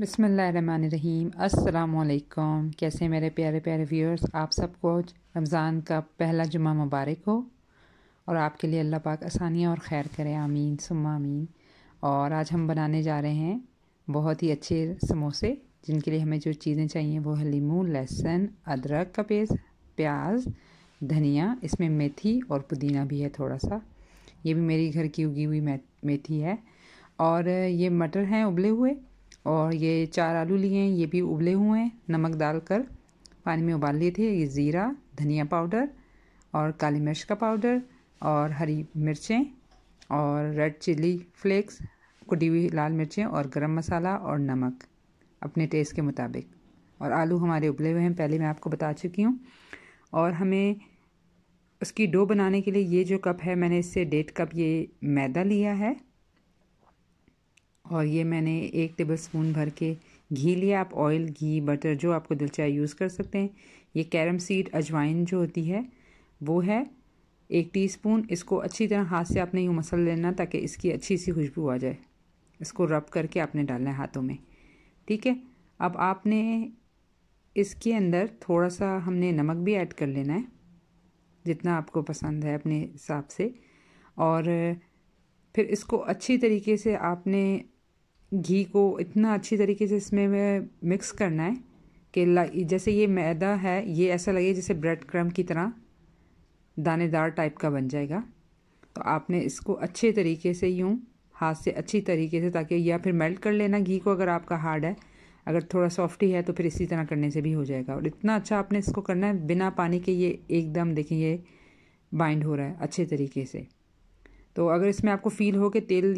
बसमीम अल्लाम कैसे मेरे प्यारे प्यारे व्यूअर्स आप सबको रमज़ान का पहला जुमा मुबारक हो और आपके लिए अल्लाह पाक आसानियाँ और ख़ैर करे आमीन सुम्मा आमीन और आज हम बनाने जा रहे हैं बहुत ही अच्छे समोसे जिनके लिए हमें जो चीज़ें चाहिए वो हलीमू लहसुन अदरक का पेस्ट प्याज धनिया इसमें मेथी और पुदीना भी है थोड़ा सा ये भी मेरी घर की उगी हुई मेथी है और ये मटर हैं उबले हुए और ये चार आलू लिए हैं ये भी उबले हुए हैं नमक डालकर पानी में उबाल लिए थे ये ज़ीरा धनिया पाउडर और काली मिर्च का पाउडर और हरी मिर्चें और रेड चिली फ्लेक्स कुटी हुई लाल मिर्चें और गरम मसाला और नमक अपने टेस्ट के मुताबिक और आलू हमारे उबले हुए हैं पहले मैं आपको बता चुकी हूँ और हमें उसकी डो बनाने के लिए ये जो कप है मैंने इससे डेढ़ कप ये मैदा लिया है और ये मैंने एक टेबल स्पून भर के घी लिया आप ऑयल घी बटर जो आपको दिल चाहे यूज़ कर सकते हैं ये कैरम सीड अजवाइन जो होती है वो है एक टीस्पून इसको अच्छी तरह हाथ से आपने यूँ मसल लेना ताकि इसकी अच्छी सी खुशबू आ जाए इसको रब करके आपने डालना है हाथों में ठीक है अब आपने इसके अंदर थोड़ा सा हमने नमक भी ऐड कर लेना है जितना आपको पसंद है अपने हिसाब से और फिर इसको अच्छी तरीके से आपने घी को इतना अच्छी तरीके से इसमें मैं मिक्स करना है कि जैसे ये मैदा है ये ऐसा लगे जैसे ब्रेड क्रम की तरह दानेदार टाइप का बन जाएगा तो आपने इसको अच्छे तरीके से यूँ हाथ से अच्छी तरीके से ताकि या फिर मेल्ट कर लेना घी को अगर आपका हार्ड है अगर थोड़ा सॉफ्ट ही है तो फिर इसी तरह करने से भी हो जाएगा और इतना अच्छा आपने इसको करना है बिना पानी के ये एकदम देखिए बाइंड हो रहा है अच्छे तरीके से तो अगर इसमें आपको फील हो कि तेल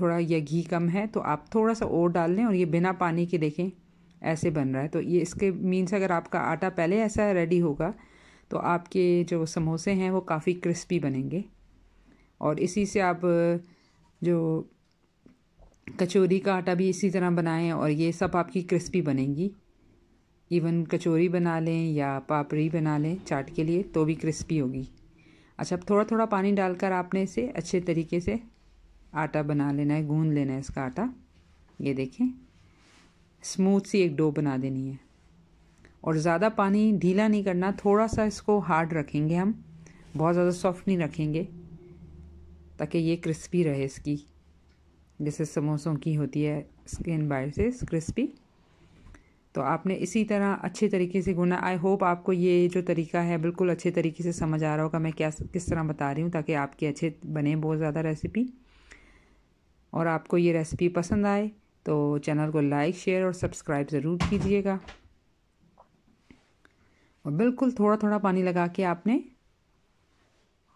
थोड़ा या घी कम है तो आप थोड़ा सा और डाल लें और ये बिना पानी के देखें ऐसे बन रहा है तो ये इसके मीन्स अगर आपका आटा पहले ऐसा रेडी होगा तो आपके जो समोसे हैं वो काफ़ी क्रिस्पी बनेंगे और इसी से आप जो कचौरी का आटा भी इसी तरह बनाएं और ये सब आपकी क्रिस्पी बनेगी इवन कचौरी बना लें या पापड़ी बना लें चाट के लिए तो भी क्रिस्पी होगी अच्छा अब थोड़ा थोड़ा पानी डालकर आपने इसे अच्छे तरीके से आटा बना लेना है गूंद लेना है इसका आटा ये देखें स्मूथ सी एक डो बना देनी है और ज़्यादा पानी ढीला नहीं करना थोड़ा सा इसको हार्ड रखेंगे हम बहुत ज़्यादा सॉफ्ट नहीं रखेंगे ताकि ये क्रिस्पी रहे इसकी जैसे समोसों की होती है स्किन बाइट से क्रिस्पी तो आपने इसी तरह अच्छे तरीके से गुना आई होप आपको ये जो तरीका है बिल्कुल अच्छे तरीके से समझ आ रहा होगा मैं क्या किस तरह बता रही हूँ ताकि आपके अच्छे बने बहुत ज़्यादा रेसिपी और आपको ये रेसिपी पसंद आए तो चैनल को लाइक शेयर और सब्सक्राइब ज़रूर कीजिएगा और बिल्कुल थोड़ा थोड़ा पानी लगा के आपने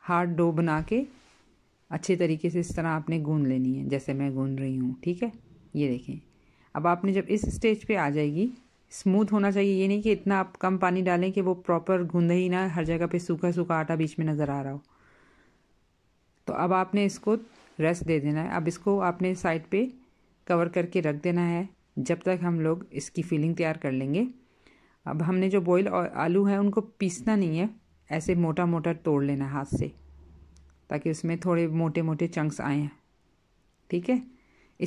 हार्ड डो बना के अच्छे तरीके से इस तरह आपने गूँध लेनी है जैसे मैं गूँध रही हूँ ठीक है ये देखें अब आपने जब इस स्टेज पे आ जाएगी स्मूथ होना चाहिए ये नहीं कि इतना आप कम पानी डालें कि वो प्रॉपर गूंधे ही ना हर जगह पे सूखा सूखा आटा बीच में नज़र आ रहा हो तो अब आपने इसको रेस्ट दे देना है अब इसको आपने साइड पे कवर करके रख देना है जब तक हम लोग इसकी फीलिंग तैयार कर लेंगे अब हमने जो बॉयल आलू हैं उनको पीसना नहीं है ऐसे मोटा मोटा तोड़ लेना हाथ से ताकि उसमें थोड़े मोटे मोटे चंक्स आए ठीक है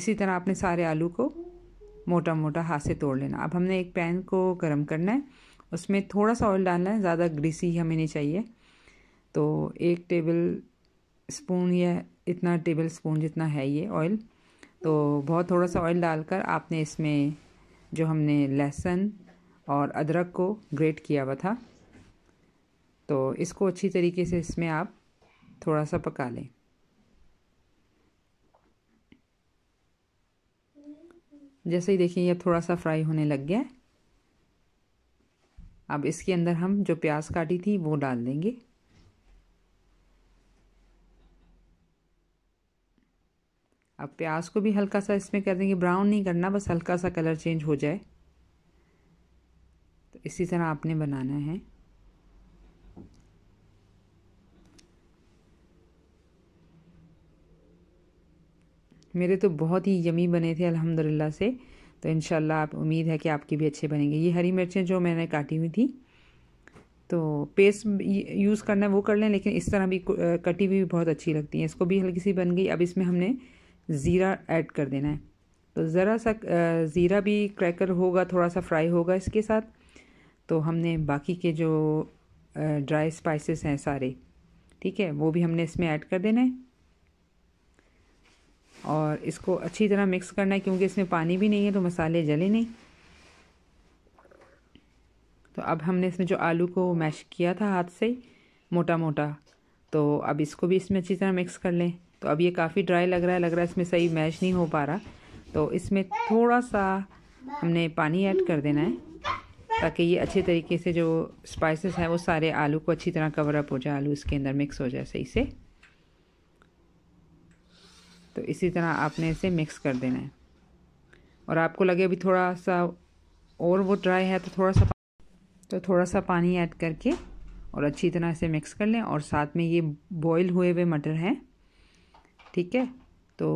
इसी तरह आपने सारे आलू को मोटा मोटा हाथ से तोड़ लेना अब हमने एक पैन को गर्म करना है उसमें थोड़ा सा ऑयल डालना है ज़्यादा ग्रीसी हमें नहीं चाहिए तो एक टेबल स्पून या इतना टेबल स्पून जितना है ये ऑयल तो बहुत थोड़ा सा ऑयल डालकर आपने इसमें जो हमने लहसुन और अदरक को ग्रेट किया हुआ था तो इसको अच्छी तरीके से इसमें आप थोड़ा सा पका लें जैसे ही देखिए ये थोड़ा सा फ्राई होने लग गया है अब इसके अंदर हम जो प्याज काटी थी वो डाल देंगे अब प्याज को भी हल्का सा इसमें कर देंगे ब्राउन नहीं करना बस हल्का सा कलर चेंज हो जाए तो इसी तरह आपने बनाना है मेरे तो बहुत ही यमी बने थे अल्हम्दुलिल्लाह से तो इन आप उम्मीद है कि आपके भी अच्छे बनेंगे ये हरी मिर्चें जो मैंने काटी हुई थी तो पेस्ट यूज़ करना है वो कर लें लेकिन इस तरह भी कटी हुई बहुत अच्छी लगती है इसको भी हल्की सी बन गई अब इसमें हमने ज़ीरा ऐड कर देना है तो ज़रा सा ज़ीरा भी क्रैकर होगा थोड़ा सा फ्राई होगा इसके साथ तो हमने बाकी के जो ड्राई स्पाइसेस हैं सारे ठीक है वो भी हमने इसमें ऐड कर देना है और इसको अच्छी तरह मिक्स करना है क्योंकि इसमें पानी भी नहीं है तो मसाले जले नहीं तो अब हमने इसमें जो आलू को मैश किया था हाथ से मोटा मोटा तो अब इसको भी इसमें अच्छी तरह मिक्स कर लें तो अब ये काफ़ी ड्राई लग रहा है लग रहा है इसमें सही मैश नहीं हो पा रहा तो इसमें थोड़ा सा हमने पानी ऐड कर देना है ताकि ये अच्छे तरीके से जो स्पाइसेस हैं वो सारे आलू को अच्छी तरह कवर अप हो जाए आलू इसके अंदर मिक्स हो जाए सही से तो इसी तरह आपने इसे मिक्स कर देना है और आपको लगे अभी थोड़ा सा और वो ड्राई है तो थोड़ा सा तो थोड़ा सा पानी ऐड करके और अच्छी तरह से मिक्स कर लें और साथ में ये बॉईल हुए हुए मटर हैं ठीक है तो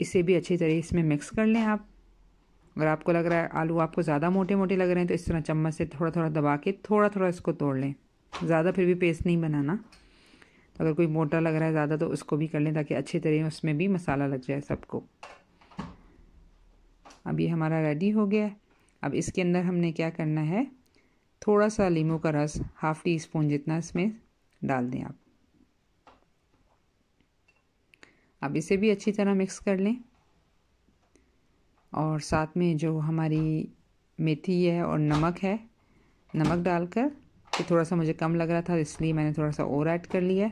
इसे भी अच्छी तरह इसमें मिक्स कर लें आप अगर आपको लग रहा है आलू आपको ज़्यादा मोटे मोटे लग रहे हैं तो इस तरह चम्मच से थोड़ा थोड़ा दबा के थोड़ा थोड़ा इसको तोड़ लें ज़्यादा फिर भी पेस्ट नहीं बनाना अगर कोई मोटा लग रहा है ज़्यादा तो उसको भी कर लें ताकि अच्छी तरह उसमें भी मसाला लग जाए सबको अब ये हमारा रेडी हो गया अब इसके अंदर हमने क्या करना है थोड़ा सा लीमू का रस हाफ़ टी स्पून जितना इसमें डाल दें आप अब इसे भी अच्छी तरह मिक्स कर लें और साथ में जो हमारी मेथी है और नमक है नमक डालकर तो थोड़ा सा मुझे कम लग रहा था इसलिए मैंने थोड़ा सा और ऐड कर लिया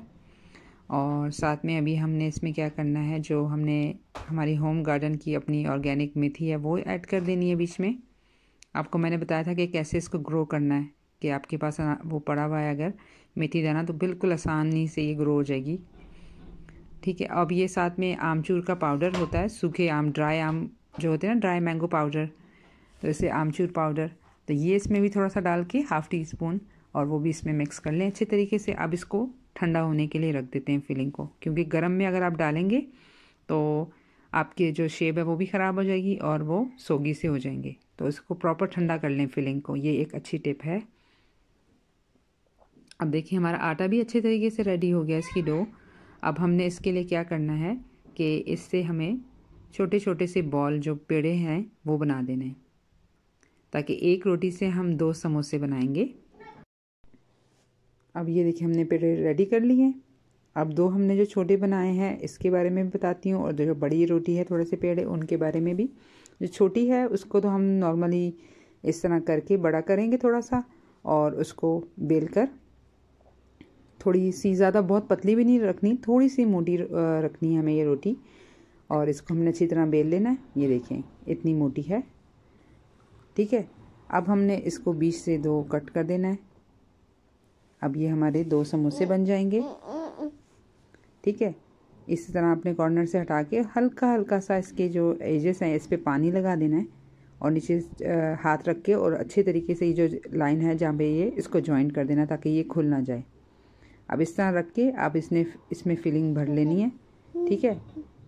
और साथ में अभी हमने इसमें क्या करना है जो हमने हमारी होम गार्डन की अपनी ऑर्गेनिक मेथी है वो ऐड कर देनी है बीच में आपको मैंने बताया था कि कैसे इसको ग्रो करना है कि आपके पास वो पड़ा हुआ है अगर मेथी देना तो बिल्कुल आसानी से ये ग्रो हो जाएगी ठीक है अब ये साथ में आमचूर का पाउडर होता है सूखे आम ड्राई आम जो होते हैं ना ड्राई मैंगो पाउडर तो इसे आमचूर पाउडर तो ये इसमें भी थोड़ा सा डाल के हाफ़ टी स्पून और वो भी इसमें मिक्स कर लें अच्छे तरीके से अब इसको ठंडा होने के लिए रख देते हैं फिलिंग को क्योंकि गर्म में अगर आप डालेंगे तो आपके जो शेप है वो भी ख़राब हो जाएगी और वो सोगी से हो जाएंगे तो इसको प्रॉपर ठंडा कर लें फिलिंग को ये एक अच्छी टिप है अब देखिए हमारा आटा भी अच्छे तरीके से रेडी हो गया इसकी डो अब हमने इसके लिए क्या करना है कि इससे हमें छोटे छोटे से बॉल जो पेड़े हैं वो बना देने हैं ताकि एक रोटी से हम दो समोसे बनाएंगे अब ये देखिए हमने पेड़े रेडी कर लिए अब दो हमने जो छोटे बनाए हैं इसके बारे में भी बताती हूँ और जो बड़ी रोटी है थोड़े से पेड़े उनके बारे में भी जो छोटी है उसको तो हम नॉर्मली इस तरह करके बड़ा करेंगे थोड़ा सा और उसको बेल कर थोड़ी सी ज़्यादा बहुत पतली भी नहीं रखनी थोड़ी सी मोटी रखनी है हमें ये रोटी और इसको हमने अच्छी तरह बेल लेना है ये देखें इतनी मोटी है ठीक है अब हमने इसको बीच से दो कट कर देना है अब ये हमारे दो समोसे बन जाएंगे ठीक है इसी तरह आपने कॉर्नर से हटा के हल्का हल्का सा इसके जो एजेस हैं इस पर पानी लगा देना है और नीचे हाथ रख के और अच्छे तरीके से ये जो लाइन है जहाँ पे ये इसको जॉइंट कर देना ताकि ये खुल ना जाए अब इस तरह रख के आप इसने इसमें फिलिंग भर लेनी है ठीक है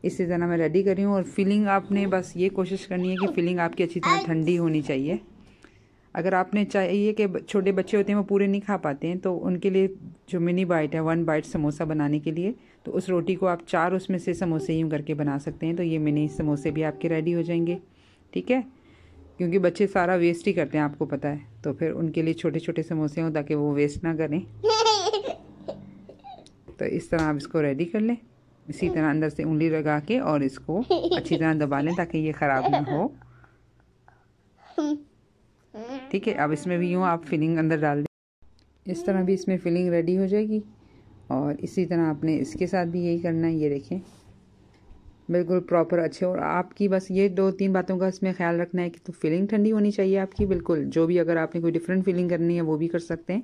इसी तरह मैं रेडी करी हूँ और फिलिंग आपने बस ये कोशिश करनी है कि फिलिंग आपकी अच्छी तरह ठंडी होनी चाहिए अगर आपने चाहिए कि छोटे बच्चे होते हैं वो पूरे नहीं खा पाते हैं तो उनके लिए जो मिनी बाइट है वन बाइट समोसा बनाने के लिए तो उस रोटी को आप चार उसमें से समोसे यूँ करके बना सकते हैं तो ये मिनी समोसे भी आपके रेडी हो जाएंगे ठीक है क्योंकि बच्चे सारा वेस्ट ही करते हैं आपको पता है तो फिर उनके लिए छोटे छोटे समोसे हों ताकि वो वेस्ट ना करें तो इस तरह आप इसको रेडी कर लें इसी तरह अंदर से उंगली लगा के और इसको अच्छी तरह दबा लें ताकि ये ख़राब ना हो ठीक है अब इसमें भी यूँ आप फिलिंग अंदर डाल दें इस तरह भी इसमें फिलिंग रेडी हो जाएगी और इसी तरह आपने इसके साथ भी यही करना है ये देखें बिल्कुल प्रॉपर अच्छे और आपकी बस ये दो तीन बातों का इसमें ख्याल रखना है कि तो फीलिंग ठंडी होनी चाहिए आपकी बिल्कुल जो भी अगर आपने कोई डिफरेंट फीलिंग करनी है वो भी कर सकते हैं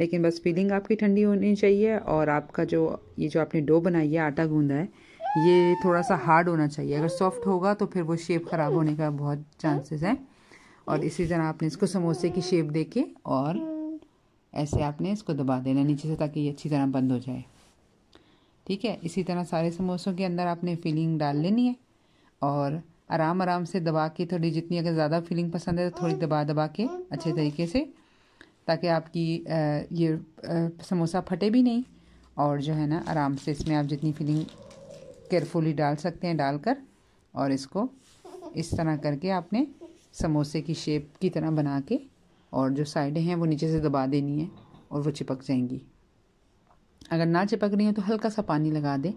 लेकिन बस फीलिंग आपकी ठंडी होनी चाहिए और आपका जो ये जो आपने डो बनाई है आटा गूंदा है ये थोड़ा सा हार्ड होना चाहिए अगर सॉफ्ट होगा तो फिर वो शेप ख़राब होने का बहुत चांसेस हैं और इसी तरह आपने इसको समोसे की शेप दे के और ऐसे आपने इसको दबा देना नीचे से ताकि ये अच्छी तरह बंद हो जाए ठीक है इसी तरह सारे समोसों के अंदर आपने फिलिंग डाल लेनी है और आराम आराम से दबा के थोड़ी जितनी अगर ज़्यादा फीलिंग पसंद है तो थोड़ी दबा दबा के अच्छे तरीके से ताकि आपकी ये समोसा फटे भी नहीं और जो है ना आराम से इसमें आप जितनी फीलिंग केयरफुली डाल सकते हैं डालकर और इसको इस तरह करके आपने समोसे की शेप की तरह बना के और जो साइडें हैं वो नीचे से दबा देनी है और वो चिपक जाएंगी अगर ना चिपक रही हैं तो हल्का सा पानी लगा दें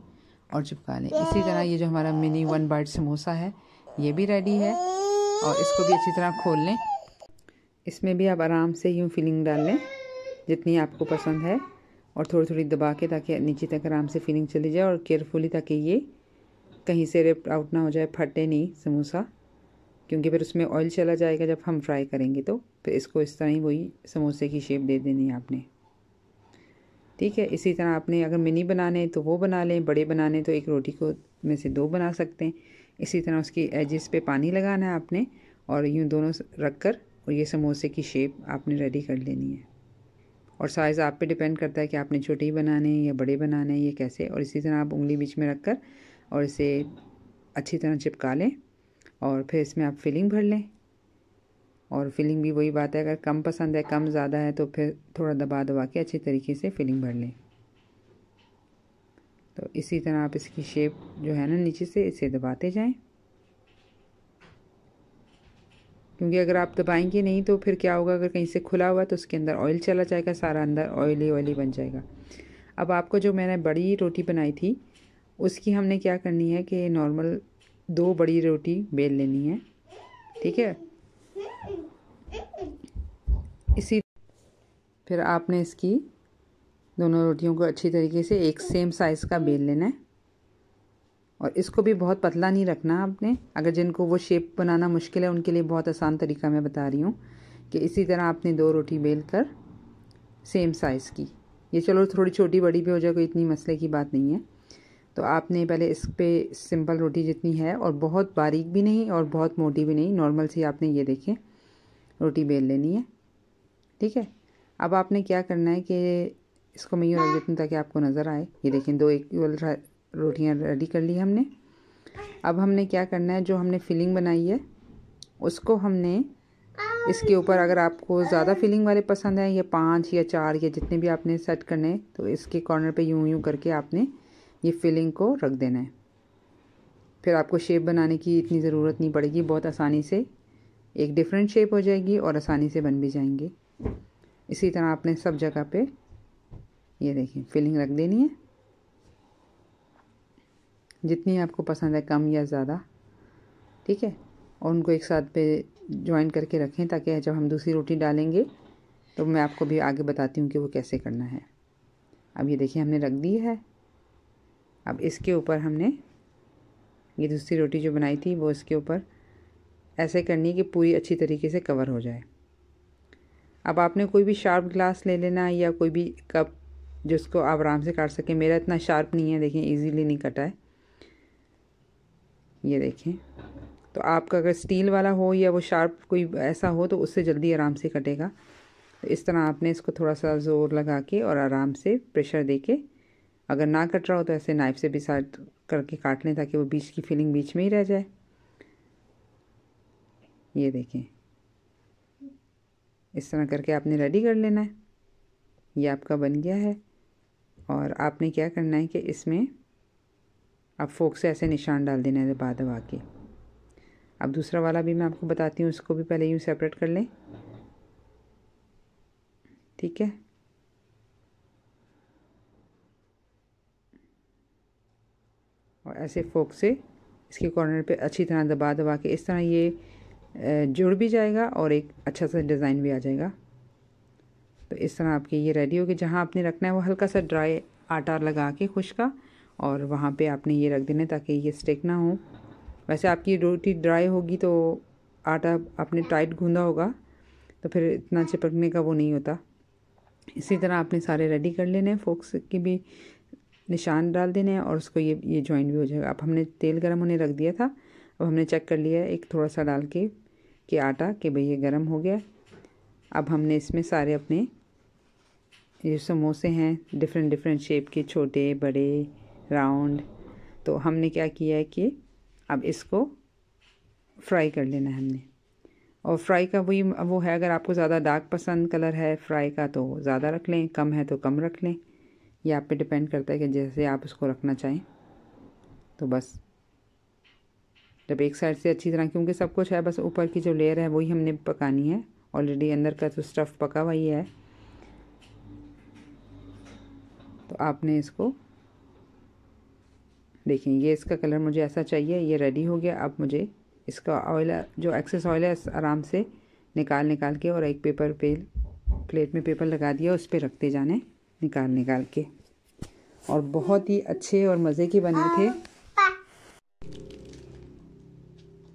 और चिपका लें इसी तरह ये जो हमारा मिनी वन बाइट समोसा है ये भी रेडी है और इसको भी अच्छी तरह खोल लें इसमें भी आप आराम से यूँ फिलिंग डाल लें जितनी आपको पसंद है और थोड़ी थोड़ी दबा के ताकि नीचे तक आराम से फिलिंग चली जाए और केयरफुली ताकि ये कहीं से रेप्ट आउट ना हो जाए फटे नहीं समोसा क्योंकि फिर उसमें ऑयल चला जाएगा जब हम फ्राई करेंगे तो फिर इसको इस तरह ही वही समोसे की शेप दे देनी है आपने ठीक है इसी तरह आपने अगर मिनी बनाने हैं तो वो बना लें बड़े बनाने तो एक रोटी को में से दो बना सकते हैं इसी तरह उसकी एजिस पे पानी लगाना है आपने और यूँ दोनों रख कर और ये समोसे की शेप आपने रेडी कर लेनी है और साइज़ आप पे डिपेंड करता है कि आपने छोटे ही बनाने हैं या बड़े बनाने हैं ये कैसे और इसी तरह आप उंगली बीच में रख कर और इसे अच्छी तरह चिपका लें और फिर इसमें आप फिलिंग भर लें और फिलिंग भी वही बात है अगर कम पसंद है कम ज़्यादा है तो फिर थोड़ा दबा दबा के अच्छी तरीके से फिलिंग भर लें तो इसी तरह आप इसकी शेप जो है ना नीचे से इसे दबाते जाएं क्योंकि अगर आप दबाएंगे नहीं तो फिर क्या होगा अगर कहीं से खुला हुआ तो उसके अंदर ऑयल चला जाएगा सारा अंदर ऑयली ऑयली बन जाएगा अब आपको जो मैंने बड़ी रोटी बनाई थी उसकी हमने क्या करनी है कि नॉर्मल दो बड़ी रोटी बेल लेनी है ठीक है इसी फिर आपने इसकी दोनों रोटियों को अच्छी तरीके से एक सेम साइज़ का बेल लेना है और इसको भी बहुत पतला नहीं रखना आपने अगर जिनको वो शेप बनाना मुश्किल है उनके लिए बहुत आसान तरीका मैं बता रही हूँ कि इसी तरह आपने दो रोटी बेल कर सेम साइज़ की ये चलो थोड़ी छोटी बड़ी भी हो जाए कोई इतनी मसले की बात नहीं है तो आपने पहले इस पर सिंपल रोटी जितनी है और बहुत बारीक भी नहीं और बहुत मोटी भी नहीं नॉर्मल सी आपने ये देखें रोटी बेल लेनी है ठीक है अब आपने क्या करना है कि इसको मैं यूँ रख देती हूँ ताकि आपको नज़र आए ये देखें दो एक रोटियाँ रेडी कर ली हमने अब हमने क्या करना है जो हमने फिलिंग बनाई है उसको हमने इसके ऊपर अगर आपको ज़्यादा फिलिंग वाले पसंद हैं या पाँच या चार या जितने भी आपने सेट करने तो इसके कॉर्नर पे यूं यूं करके आपने ये फिलिंग को रख देना है फिर आपको शेप बनाने की इतनी ज़रूरत नहीं पड़ेगी बहुत आसानी से एक डिफरेंट शेप हो जाएगी और आसानी से बन भी जाएंगे इसी तरह आपने सब जगह पे ये देखिए फिलिंग रख देनी है जितनी आपको पसंद है कम या ज़्यादा ठीक है और उनको एक साथ पे ज्वाइन करके रखें ताकि जब हम दूसरी रोटी डालेंगे तो मैं आपको भी आगे बताती हूँ कि वो कैसे करना है अब ये देखिए हमने रख दी है अब इसके ऊपर हमने ये दूसरी रोटी जो बनाई थी वो इसके ऊपर ऐसे करनी कि पूरी अच्छी तरीके से कवर हो जाए अब आपने कोई भी शार्प ग्लास ले लेना या कोई भी कप जिसको आप आराम से काट सकें मेरा इतना शार्प नहीं है देखें इजीली नहीं कटा है ये देखें तो आपका अगर स्टील वाला हो या वो शार्प कोई ऐसा हो तो उससे जल्दी आराम से कटेगा तो इस तरह आपने इसको थोड़ा सा ज़ोर लगा के और आराम से प्रेशर दे के अगर ना कट रहा हो तो ऐसे नाइफ से भी साथ करके काट लें ताकि वो बीच की फीलिंग बीच में ही रह जाए ये देखें इस तरह करके आपने रेडी कर लेना है ये आपका बन गया है और आपने क्या करना है कि इसमें आप फोक से ऐसे निशान डाल देना है बाद दबा के अब दूसरा वाला भी मैं आपको बताती हूँ इसको भी पहले यूँ सेपरेट कर लें ठीक है और ऐसे फोक से इसके कॉर्नर पे अच्छी तरह दबा दबा के इस तरह ये जुड़ भी जाएगा और एक अच्छा सा डिज़ाइन भी आ जाएगा तो इस तरह आपकी ये रेडी होगी जहाँ आपने रखना है वो हल्का सा ड्राई आटा लगा के खुश का और वहाँ पे आपने ये रख देना ताकि ये स्टेक ना हो वैसे आपकी रोटी ड्राई होगी तो आटा आपने टाइट गूँधा होगा तो फिर इतना चिपकने का वो नहीं होता इसी तरह आपने सारे रेडी कर लेने फोक्स की भी निशान डाल देने हैं और उसको ये ये जॉइंट भी हो जाएगा अब हमने तेल गर्म होने रख दिया था अब हमने चेक कर लिया एक थोड़ा सा डाल के कि आटा कि भाई ये गर्म हो गया अब हमने इसमें सारे अपने ये समोसे हैं डिफरेंट डिफरेंट शेप के छोटे बड़े राउंड तो हमने क्या किया है कि अब इसको फ्राई कर लेना है हमने और फ्राई का वही वो है अगर आपको ज़्यादा डार्क पसंद कलर है फ्राई का तो ज़्यादा रख लें कम है तो कम रख लें ये आप पे डिपेंड करता है कि जैसे आप उसको रखना चाहें तो बस जब एक साइड से अच्छी तरह क्योंकि सब कुछ है बस ऊपर की जो लेयर है वही हमने पकानी है ऑलरेडी अंदर का तो स्टफ़ पका हुआ ही है तो आपने इसको देखें ये इसका कलर मुझे ऐसा चाहिए ये रेडी हो गया अब मुझे इसका ऑयल जो एक्सेस ऑयल है आराम से निकाल निकाल के और एक पेपर पे प्लेट में पेपर लगा दिया उस पर रखते जाने निकाल निकाल के और बहुत ही अच्छे और मज़े के बने थे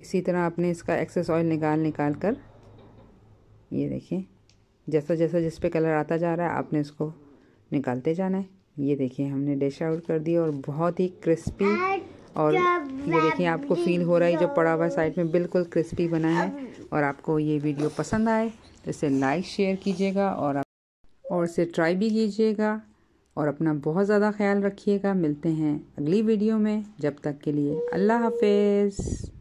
इसी तरह आपने इसका एक्सेस ऑयल निकाल निकाल कर ये देखें जैसा जैसा जिस पे कलर आता जा रहा है आपने इसको निकालते जाना है ये देखिए हमने डिश आउट कर दिया और बहुत ही क्रिस्पी और ये देखिए आपको फील हो रहा है जो पड़ा हुआ साइड में बिल्कुल क्रिस्पी बना है और आपको ये वीडियो पसंद आए तो इसे लाइक शेयर कीजिएगा और और इसे ट्राई भी कीजिएगा और अपना बहुत ज़्यादा ख्याल रखिएगा मिलते हैं अगली वीडियो में जब तक के लिए अल्लाह हाफिज़